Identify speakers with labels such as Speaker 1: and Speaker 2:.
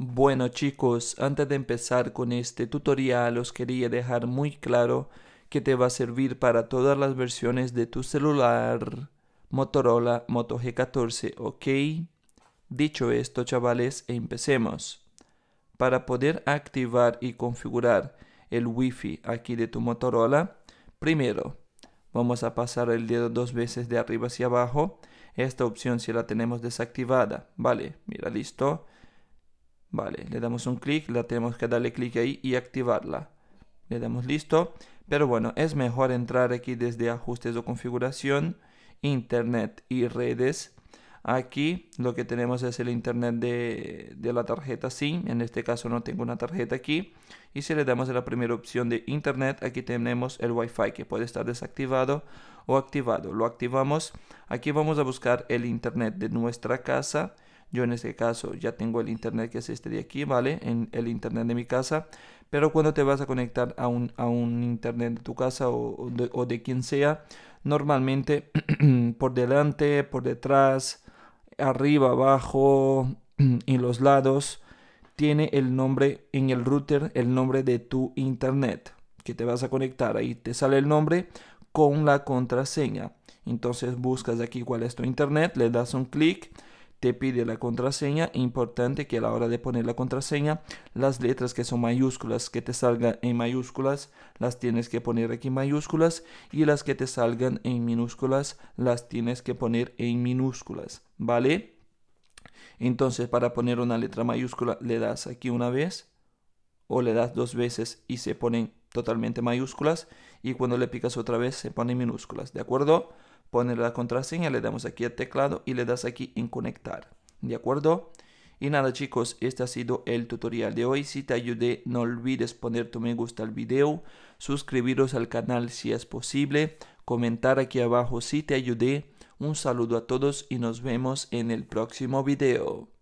Speaker 1: Bueno chicos, antes de empezar con este tutorial os quería dejar muy claro que te va a servir para todas las versiones de tu celular Motorola Moto G14, ¿ok? Dicho esto chavales, empecemos. Para poder activar y configurar el Wi-Fi aquí de tu Motorola, primero vamos a pasar el dedo dos veces de arriba hacia abajo. Esta opción si la tenemos desactivada, vale, mira listo Vale, le damos un clic, la tenemos que darle clic ahí y activarla. Le damos listo. Pero bueno, es mejor entrar aquí desde ajustes o configuración, internet y redes. Aquí lo que tenemos es el internet de, la tarjeta SIM. En este caso no tengo una tarjeta aquí. Y si le damos a la primera opción de internet, aquí tenemos el Wi-Fi que puede estar desactivado o activado. Lo activamos. Aquí vamos a buscar el internet de nuestra casa yo en este caso ya tengo el internet que es este de aquí, ¿vale? En el internet de mi casa. Pero cuando te vas a conectar a un, a un internet de tu casa o, de, quien sea, normalmente por delante, por detrás, arriba, abajo, en los lados, tiene el nombre en el router, el nombre de tu internet que te vas a conectar. Ahí te sale el nombre con la contraseña. Entonces buscas aquí cuál es tu internet, le das un clic te pide la contraseña. Importante que a la hora de poner la contraseña, las letras que son mayúsculas, que te salgan en mayúsculas, las tienes que poner aquí en mayúsculas y las que te salgan en minúsculas, las tienes que poner en minúsculas, ¿vale? Entonces, para poner una letra mayúscula, le das aquí una vez o le das dos veces y se ponen totalmente mayúsculas y cuando le picas otra vez se ponen minúsculas, ¿de acuerdo? poner la contraseña, le damos aquí al teclado y le das aquí en conectar. ¿De acuerdo? Y nada chicos, este ha sido el tutorial de hoy. Si te ayudé, no olvides poner tu me gusta al video, suscribiros al canal si es posible, comentar aquí abajo si te ayudé. Un saludo a todos y nos vemos en el próximo video.